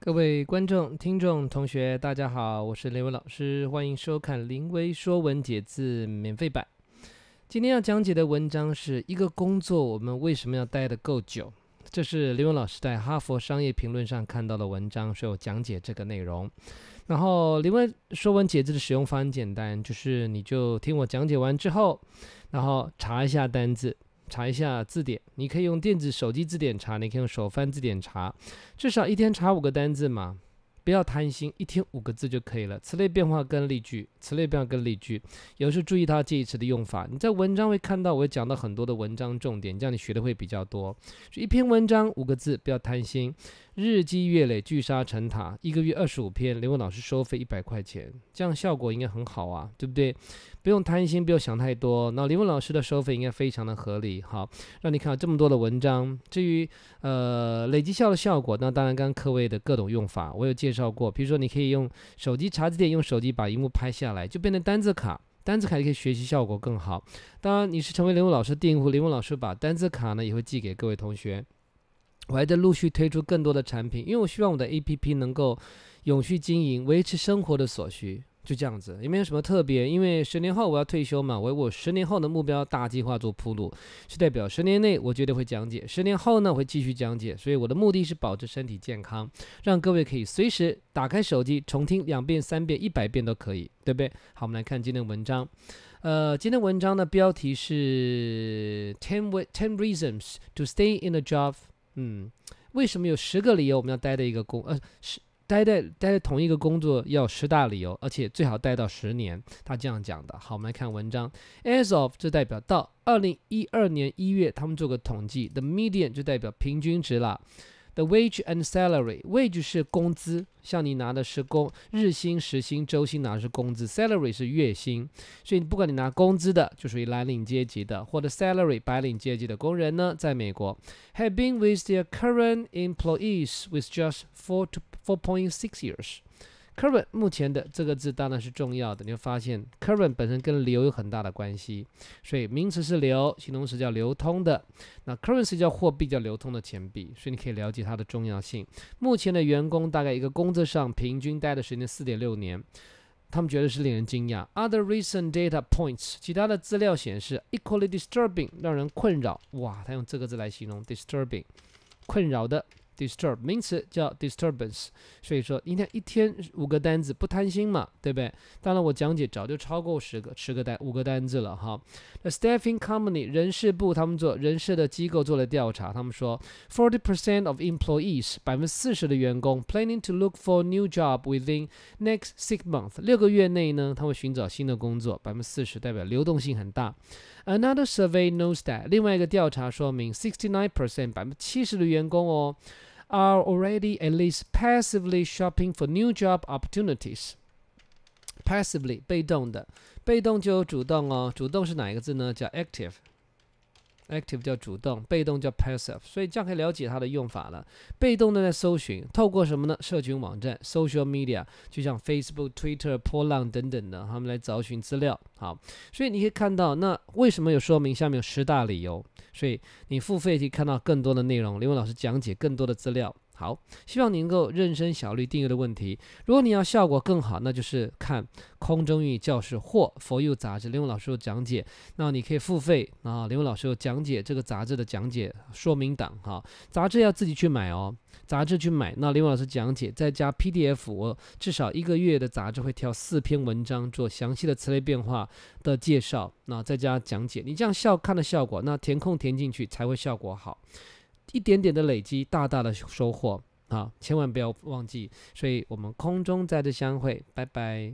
各位观众、听众、同学，大家好，我是林威老师，欢迎收看《林威说文解字》免费版。今天要讲解的文章是一个工作，我们为什么要待的够久？这是林文老师在《哈佛商业评论》上看到的文章，所以我讲解这个内容。然后，林威说文解字的使用法很简单，就是你就听我讲解完之后，然后查一下单字。查一下字典，你可以用电子手机字典查，你可以用手翻字典查，至少一天查五个单字嘛，不要贪心，一天五个字就可以了。词类变化跟例句，词类变化跟例句，有时候注意它介词的用法，你在文章会看到，我会讲到很多的文章重点，这样你学的会比较多。一篇文章五个字，不要贪心。日积月累，聚沙成塔。一个月二十五篇，林文老师收费一百块钱，这样效果应该很好啊，对不对？不用贪心，不要想太多。那林文老师的收费应该非常的合理，好，让你看到这么多的文章。至于呃累积效的效果，那当然，刚刚各位的各种用法我有介绍过。比如说，你可以用手机查字典，用手机把荧幕拍下来，就变成单字卡，单字卡也可以学习效果更好。当然，你是成为林文老师订户，林文老师把单字卡呢也会寄给各位同学。我还在陆续推出更多的产品，因为我希望我的 A P P 能够永续经营，维持生活的所需，就这样子，也没有什么特别。因为十年后我要退休嘛，为我十年后的目标大计划做铺路，是代表十年内我绝对会讲解，十年后呢我会继续讲解。所以我的目的是保持身体健康，让各位可以随时打开手机重听两遍、三遍、一百遍都可以，对不对？好，我们来看今天文章，呃，今天文章的标题是 Ten Ten Reasons to Stay in a Job。嗯，为什么有十个理由我们要待在一个工呃，十待在待在同一个工作要十大理由，而且最好待到十年，他这样讲的。好，我们来看文章。As of 就代表到二零一二年一月，他们做个统计。The median 就代表平均值了。The wage and salary. Wage 是工资，像你拿的是工日薪、时薪、周薪，拿的是工资。Salary 是月薪，所以不管你拿工资的，就属于蓝领阶级的，或者 salary 白领阶级的工人呢，在美国，have been with their current employees with just four to four point six years. Current 目前的这个字当然是重要的，你会发现 current 本身跟流有很大的关系，所以名词是流，形容词叫流通的，那 currency 叫货币，叫流通的钱币，所以你可以了解它的重要性。目前的员工大概一个工资上平均待的时间四点六年，他们觉得是令人惊讶。Other recent data points 其他的资料显示，equally disturbing 让人困扰，哇，他用这个字来形容 disturbing，困扰的。disturb 名词叫 disturbance，所以说你看一天五个单子不贪心嘛，对不对？当然我讲解早就超过十个、十个单、五个单子了哈。The staffing company 人事部他们做人事的机构做了调查，他们说 forty percent of employees 百分之四十的员工 planning to look for new job within next six m o n t h 六个月内呢，他会寻找新的工作，百分之四十代表流动性很大。Another survey knows that 另外一个调查说明 sixty nine percent 百分之七十的员工哦。are already at least passively shopping for new job opportunities。passively 被动的，被动就有主动哦。主动是哪一个字呢？叫 active。Active 叫主动，被动叫 passive，所以这样可以了解它的用法了。被动的在搜寻，透过什么呢？社群网站、social media，就像 Facebook、Twitter、p o l a n 等等的，他们来找寻资料。好，所以你可以看到，那为什么有说明？下面有十大理由，所以你付费可以看到更多的内容，林文老师讲解更多的资料。好，希望你能够认真小绿订阅的问题。如果你要效果更好，那就是看空中英语教室或《For You》杂志林伟老师有讲解。那你可以付费啊，林伟老师有讲解这个杂志的讲解说明档啊，杂志要自己去买哦。杂志去买，那林伟老师讲解，再加 PDF，我至少一个月的杂志会挑四篇文章做详细的词类变化的介绍，那再加讲解，你这样效看的效果，那填空填进去才会效果好。一点点的累积，大大的收获啊！千万不要忘记，所以我们空中再次相会，拜拜。